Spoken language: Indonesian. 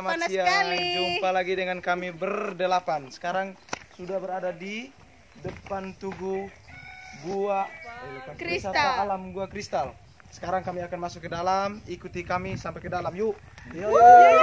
Selamat Panas siang. Sekali. Jumpa lagi dengan kami berdelapan. Sekarang sudah berada di depan tugu gua eh, kristal. alam gua kristal. Sekarang kami akan masuk ke dalam. Ikuti kami sampai ke dalam. Yuk. Yuk. yuk.